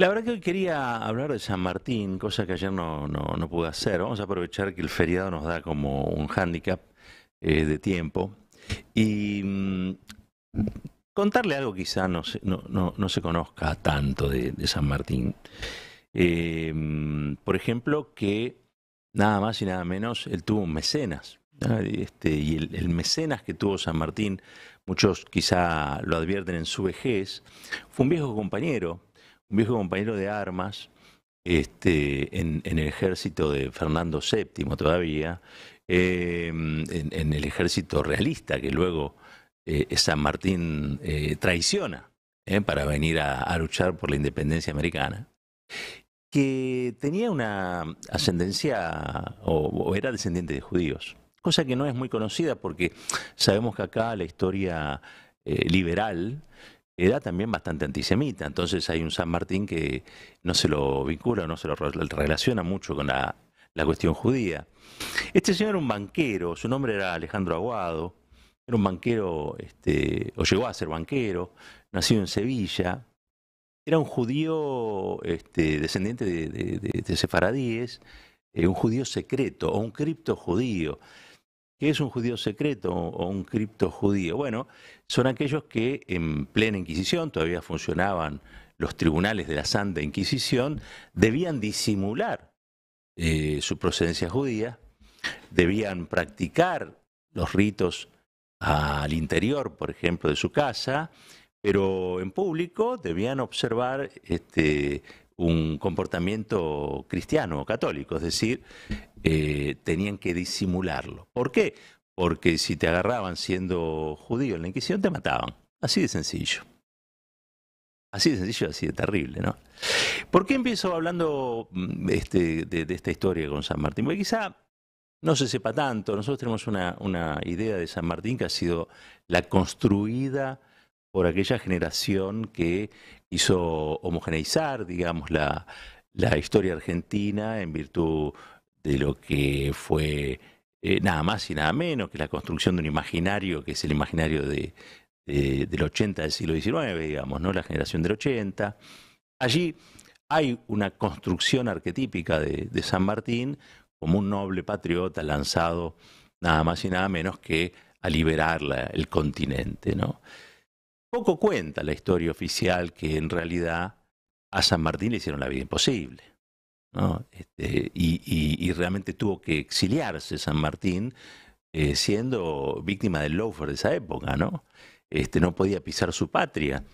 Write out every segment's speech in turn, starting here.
La verdad que hoy quería hablar de San Martín, cosa que ayer no, no, pude hacer. Vamos a aprovechar que el feriado nos da como un hándicap eh, de tiempo. Y mm, contarle algo quizá no se, no, se conozca tanto de, San Martín. Eh, mm, por ejemplo, que nada más y nada menos él tuvo un mecenas. Este, y el, mecenas que tuvo San Martín, muchos quizá lo advierten en su vejez, fue un viejo compañero un viejo compañero de armas este, en, el ejército de Fernando VII todavía, em, en, el ejército realista que luego eh, San Martín eh, traiciona eh, para venir a, luchar por la independencia americana que tenía una ascendencia o, era descendiente de judíos, cosa que no es muy conocida porque sabemos que acá la historia liberal era también bastante antisemita. Entonces hay un San Martín que no se lo vincula, no se lo relaciona mucho con la, cuestión judía. Este señor era un banquero, su nombre era Alejandro Aguado, era un banquero, este, o llegó a ser banquero, nacido en Sevilla, era un judío este, descendiente de, sefaradíes, eh, un judío secreto o un cripto judío. ¿Qué es un judío secreto o un cripto judío? Bueno, son aquellos que en plena Inquisición todavía funcionaban los tribunales de la Santa Inquisición, debían disimular eh, su procedencia judía, debían practicar los ritos al interior, por ejemplo, de su casa, pero en público debían observar este, un comportamiento cristiano o católico, es decir, eh, tenían que disimularlo. ¿Por qué? Porque si te agarraban siendo judío en la Inquisición, te mataban. Así de sencillo. Así de sencillo, así de terrible, ¿no? ¿Por qué empiezo hablando mm, este, de, esta historia con San Martín? Porque quizá no se sepa tanto. Nosotros tenemos una idea de San Martín que ha sido la construida por aquella generación que hizo homogeneizar, digamos, la, historia argentina en virtud de lo que fue eh, nada más y nada menos que la construcción de un imaginario que es el imaginario del 80 del siglo XIX, digamos, ¿no? la generación del 80. Allí hay una construcción arquetípica de, San Martín como un noble patriota lanzado nada más y nada menos que a liberar el continente. ¿no? Poco cuenta la historia oficial que en realidad a San Martín le hicieron la vida imposible. ¿no? Este, y, realmente tuvo que exiliarse San Martín eh, siendo víctima del loafer de esa época, ¿no? Este, no podía pisar su patria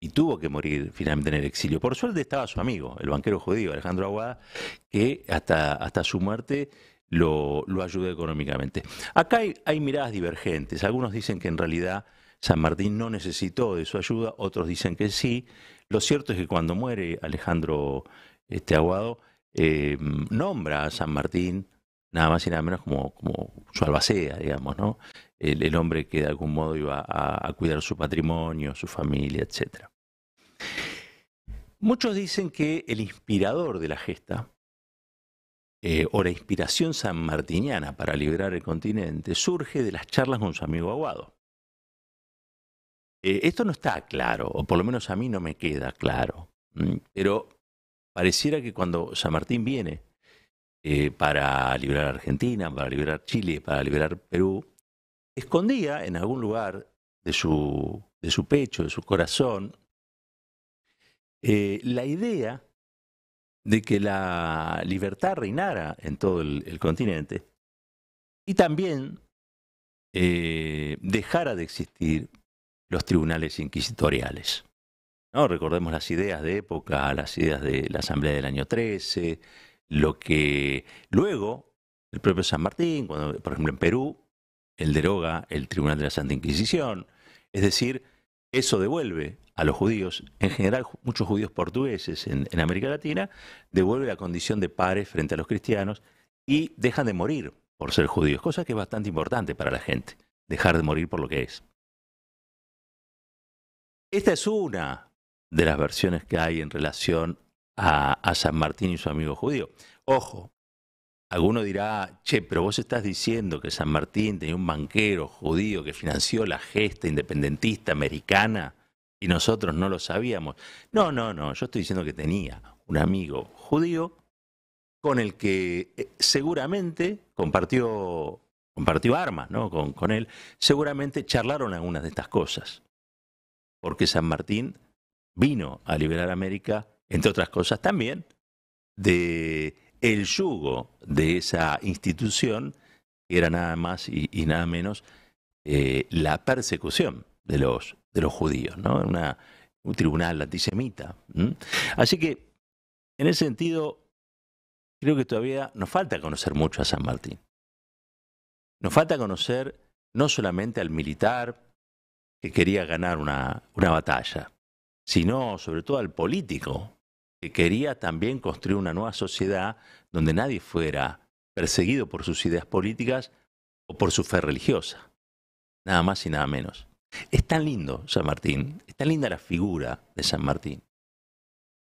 y tuvo que morir finalmente en el exilio. Por suerte estaba su amigo, el banquero judío Alejandro Aguada, que hasta, hasta su muerte lo, ayudó económicamente. Acá hay, miradas divergentes. Algunos dicen que en realidad San Martín no necesitó de su ayuda, otros dicen que sí. Lo cierto es que cuando muere Alejandro este, Aguado, em, nombra a San Martín nada más y nada menos como, su albacea, digamos, ¿no? El, hombre que de algún modo iba a, cuidar su patrimonio, su familia, etc. Muchos dicen que el inspirador de la gesta, eh, o la inspiración sanmartiniana para liberar el continente surge de las charlas con su amigo Aguado. Eh, esto no está claro, o por lo menos a mí no me queda claro, mm, pero pareciera que cuando San Martín viene eh, para liberar Argentina, para liberar Chile, para liberar Perú, escondía en algún lugar de su, de su pecho, de su corazón, eh, la idea de que la libertad reinara en todo el, continente y también dejara de existir los tribunales inquisitoriales. ¿No? Recordemos las ideas de época, las ideas de la Asamblea del año 13, lo que luego el propio San Martín, cuando, por ejemplo en Perú, él deroga el Tribunal de la Santa Inquisición, es decir, eso devuelve a los judíos, en general muchos judíos portugueses en, en América Latina, devuelve la condición de pares frente a los cristianos y dejan de morir por ser judíos, cosa que es bastante importante para la gente, dejar de morir por lo que es. Esta es una de las versiones que hay en relación a, San Martín y su amigo judío. Ojo, alguno dirá, che, pero vos estás diciendo que San Martín tenía un banquero judío que financió la gesta independentista americana y nosotros no lo sabíamos. No, no, no, yo estoy diciendo que tenía un amigo judío con el que eh, seguramente compartió, armas ¿no? con él, seguramente charlaron algunas de estas cosas porque San Martín vino a liberar América, entre otras cosas, también de el yugo de esa institución, que era nada más y, nada menos eh, la persecución de los, de los judíos, ¿no? un tribunal antisemita. Así que, en ese sentido, creo que todavía nos falta conocer mucho a San Martín. Nos falta conocer no solamente al militar, que quería ganar una, batalla, sino sobre todo al político, que quería también construir una nueva sociedad donde nadie fuera perseguido por sus ideas políticas o por su fe religiosa. Nada más y nada menos. Es tan lindo San Martín, es tan linda la figura de San Martín.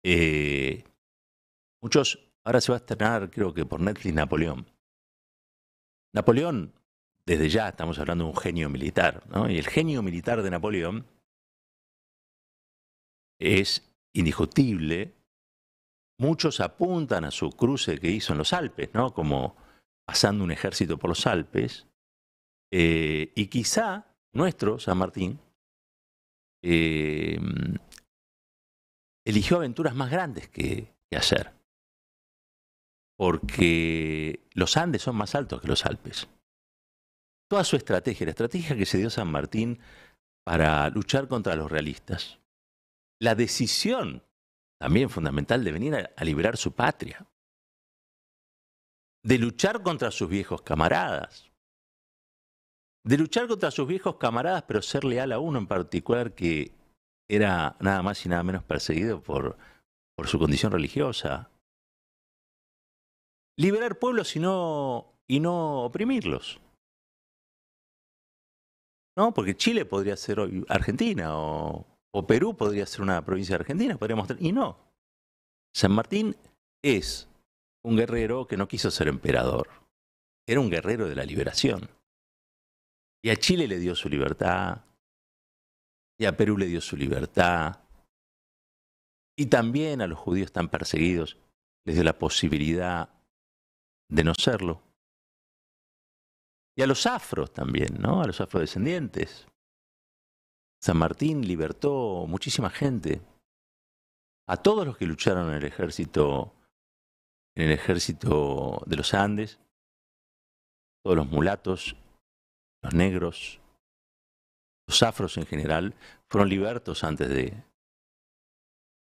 Eh, muchos, ahora se va a estrenar, creo que por Netflix, Napoleón. Napoleón desde ya estamos hablando de un genio militar, ¿no? Y el genio militar de Napoleón es indiscutible. Muchos apuntan a su cruce que hizo en los Alpes, ¿no? Como pasando un ejército por los Alpes. Eh, y quizá nuestro San Martín eh, eligió aventuras más grandes que hacer. Porque los Andes son más altos que los Alpes toda su estrategia, la estrategia que se dio San Martín para luchar contra los realistas. La decisión, también fundamental, de venir a, liberar su patria, de luchar contra sus viejos camaradas, de luchar contra sus viejos camaradas, pero ser leal a uno en particular que era nada más y nada menos perseguido por, su condición religiosa. Liberar pueblos y y no oprimirlos. ¿no? Porque Chile podría ser hoy Argentina o, Perú podría ser una provincia de Argentina, podríamos y no. San Martín es un guerrero que no quiso ser emperador, era un guerrero de la liberación. Y a Chile le dio su libertad, y a Perú le dio su libertad, y también a los judíos tan perseguidos les dio la posibilidad de no serlo. Y a los afros también, ¿no? A los afrodescendientes. San Martín libertó muchísima gente. A todos los que lucharon en el ejército, en el ejército de los Andes, todos los mulatos, los negros, los afros en general, fueron libertos antes de,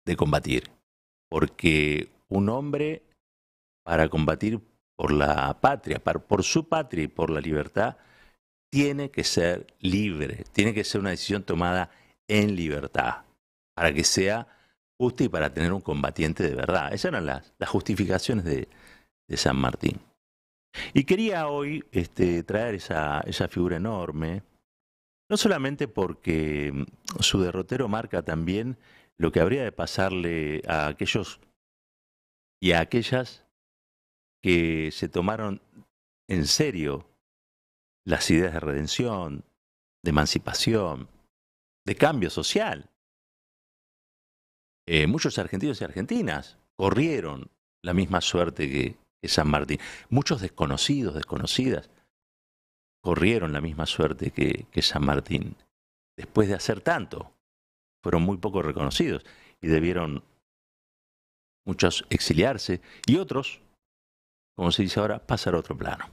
de combatir. Porque un hombre para combatir por la patria, por su patria y por la libertad, tiene que ser libre, tiene que ser una decisión tomada en libertad, para que sea justa y para tener un combatiente de verdad. Esas eran las, justificaciones de, San Martín. Y quería hoy este, traer esa, esa figura enorme, no solamente porque su derrotero marca también lo que habría de pasarle a aquellos y a aquellas que se tomaron en serio las ideas de redención, de emancipación, de cambio social. Eh, muchos argentinos y argentinas corrieron la misma suerte que, San Martín. Muchos desconocidos, desconocidas, corrieron la misma suerte que, que San Martín. Después de hacer tanto, fueron muy poco reconocidos y debieron muchos exiliarse y otros como se dice ahora, pasar a otro plano.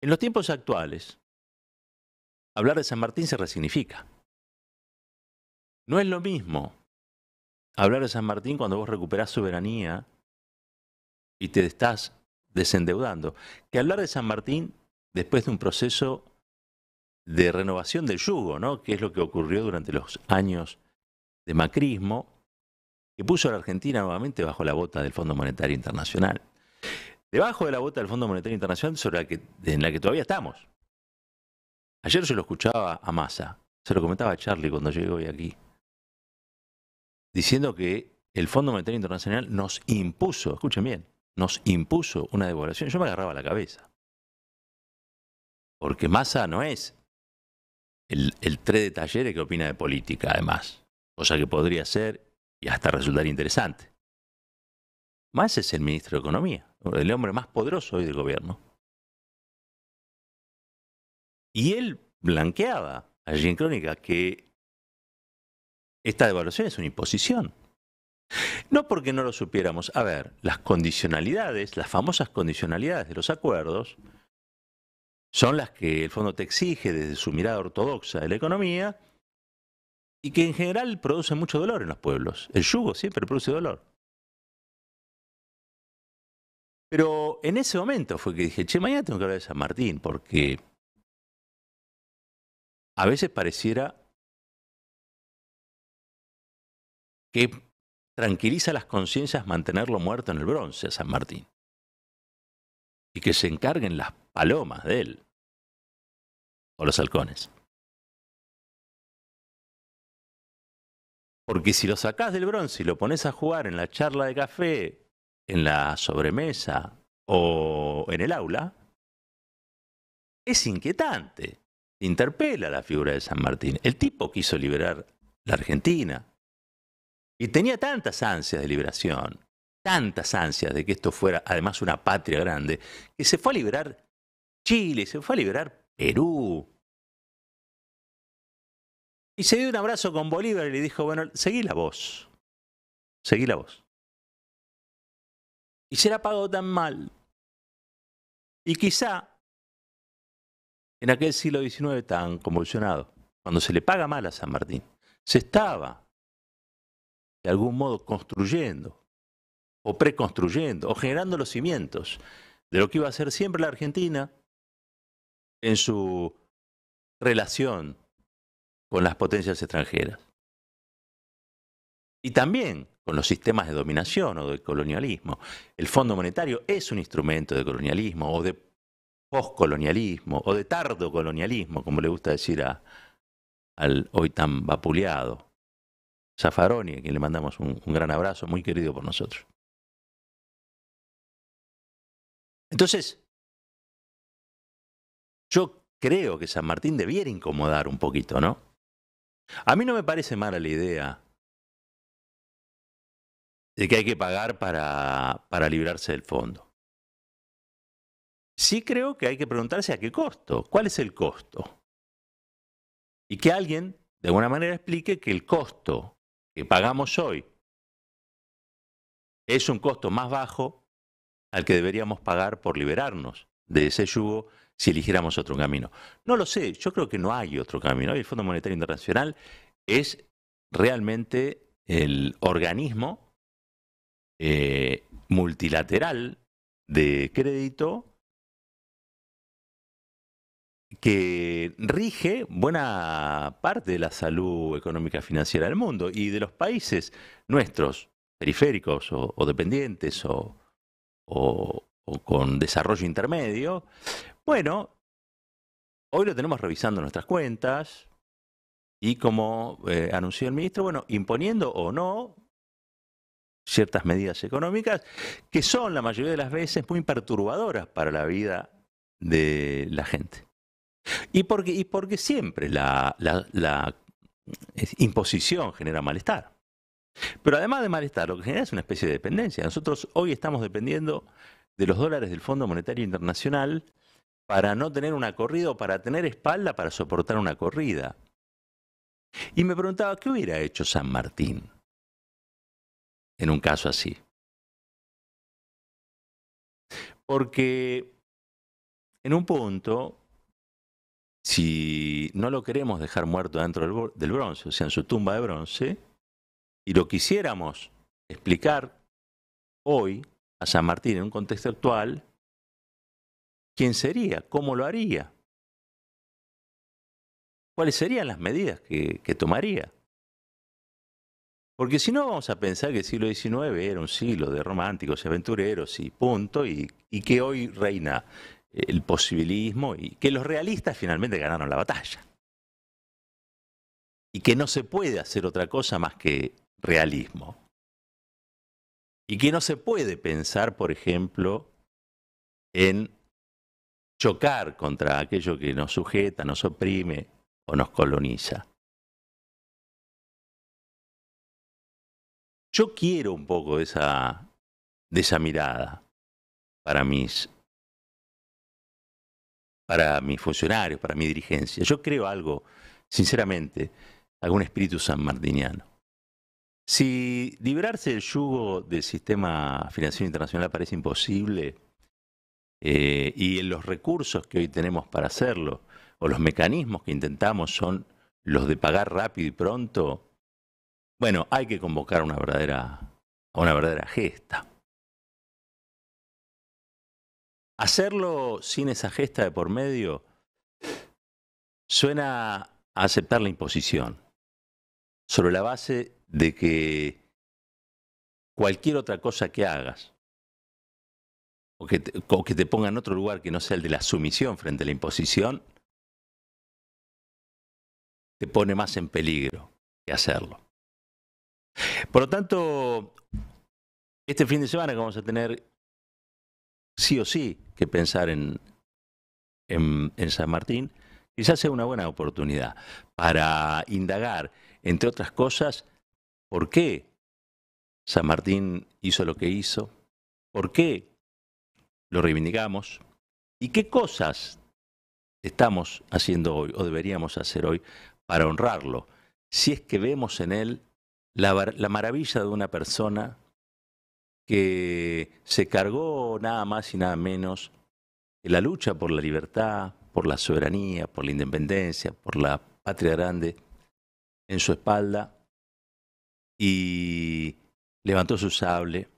En los tiempos actuales, hablar de San Martín se resignifica. No es lo mismo hablar de San Martín cuando vos recuperás soberanía y te estás desendeudando, que hablar de San Martín después de un proceso de renovación del yugo, ¿no? que es lo que ocurrió durante los años de macrismo, que puso a la Argentina nuevamente bajo la bota del Fondo Monetario Internacional. Debajo de la bota del Fondo Monetario Internacional sobre la que, en la que todavía estamos. Ayer se lo escuchaba a Massa, se lo comentaba a Charlie cuando llegó hoy aquí, diciendo que el Fondo Monetario Internacional nos impuso, escuchen bien, nos impuso una devaluación. Yo me agarraba la cabeza. Porque Massa no es el, el tres de talleres que opina de política, además. Cosa que podría ser y hasta resultar interesante. Más es el ministro de Economía, el hombre más poderoso hoy del gobierno. Y él blanqueaba allí en Crónica que esta devaluación es una imposición. No porque no lo supiéramos. A ver, las condicionalidades, las famosas condicionalidades de los acuerdos, son las que el fondo te exige desde su mirada ortodoxa de la economía y que en general produce mucho dolor en los pueblos. El yugo siempre produce dolor. Pero en ese momento fue que dije, che, mañana tengo que hablar de San Martín, porque a veces pareciera que tranquiliza las conciencias mantenerlo muerto en el bronce a San Martín. Y que se encarguen las palomas de él, o los halcones. Porque si lo sacás del bronce y lo pones a jugar en la charla de café, en la sobremesa o en el aula, es inquietante. Interpela la figura de San Martín. El tipo quiso liberar la Argentina. Y tenía tantas ansias de liberación, tantas ansias de que esto fuera además una patria grande, que se fue a liberar Chile, se fue a liberar Perú, y se dio un abrazo con Bolívar y le dijo, bueno, seguí la voz. Seguí la voz. Y se la pagó tan mal. Y quizá en aquel siglo XIX tan convulsionado, cuando se le paga mal a San Martín, se estaba de algún modo construyendo o preconstruyendo o generando los cimientos de lo que iba a ser siempre la Argentina en su relación con las potencias extranjeras. Y también con los sistemas de dominación o de colonialismo. El Fondo Monetario es un instrumento de colonialismo o de poscolonialismo o de tardo colonialismo, como le gusta decir a, al hoy tan vapuleado Zaffaroni, a quien le mandamos un, un gran abrazo, muy querido por nosotros. Entonces, yo creo que San Martín debiera incomodar un poquito, ¿no? A mí no me parece mala la idea de que hay que pagar para, para librarse del fondo. Sí creo que hay que preguntarse a qué costo, cuál es el costo. Y que alguien, de alguna manera, explique que el costo que pagamos hoy es un costo más bajo al que deberíamos pagar por liberarnos de ese yugo si eligiéramos otro camino. No lo sé, yo creo que no hay otro camino. El Fondo Monetario Internacional es realmente el organismo eh, multilateral de crédito que rige buena parte de la salud económica financiera del mundo y de los países nuestros, periféricos o, dependientes o, o, o con desarrollo intermedio. Bueno, hoy lo tenemos revisando nuestras cuentas y como eh, anunció el ministro, bueno, imponiendo o no ciertas medidas económicas que son la mayoría de las veces muy perturbadoras para la vida de la gente. Y porque, y porque siempre la imposición genera malestar. Pero además de malestar, lo que genera es una especie de dependencia. Nosotros hoy estamos dependiendo de los dólares del Fondo Monetario Internacional para no tener una corrida o para tener espalda para soportar una corrida. Y me preguntaba, ¿qué hubiera hecho San Martín en un caso así? Porque en un punto, si no lo queremos dejar muerto dentro del bronce, o sea, en su tumba de bronce, y lo quisiéramos explicar hoy, a San Martín en un contexto actual, ¿quién sería? ¿Cómo lo haría? ¿Cuáles serían las medidas que, tomaría? Porque si no vamos a pensar que el siglo XIX era un siglo de románticos y aventureros y punto, y que hoy reina el posibilismo y que los realistas finalmente ganaron la batalla. Y que no se puede hacer otra cosa más que realismo y que no se puede pensar, por ejemplo, en chocar contra aquello que nos sujeta, nos oprime o nos coloniza. Yo quiero un poco de esa, mirada para mis, para mis funcionarios, para mi dirigencia. Yo creo algo, sinceramente, algún espíritu sanmartiniano. Si librarse del yugo del sistema financiero internacional parece imposible, eh, y los recursos que hoy tenemos para hacerlo, o los mecanismos que intentamos son los de pagar rápido y pronto, bueno, hay que convocar una verdadera, una verdadera gesta. Hacerlo sin esa gesta de por medio suena a aceptar la imposición sobre la base de que cualquier otra cosa que hagas, o que, te, ponga en otro lugar que no sea el de la sumisión frente a la imposición, te pone más en peligro que hacerlo. Por lo tanto, este fin de semana que vamos a tener sí o sí que pensar en, en, en San Martín, quizás sea una buena oportunidad para indagar entre otras cosas, por qué San Martín hizo lo que hizo, por qué lo reivindicamos y qué cosas estamos haciendo hoy o deberíamos hacer hoy para honrarlo, si es que vemos en él la, maravilla de una persona que se cargó nada más y nada menos en la lucha por la libertad, por la soberanía, por la independencia, por la patria grande, en su espalda y levantó su sable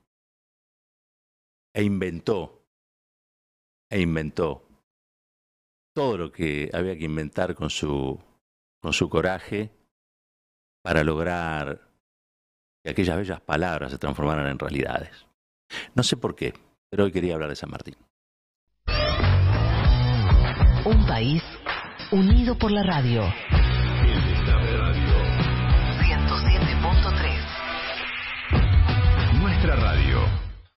e inventó, e inventó todo lo que había que inventar con su, con su coraje para lograr que aquellas bellas palabras se transformaran en realidades. No sé por qué, pero hoy quería hablar de San Martín. Un país unido por la radio.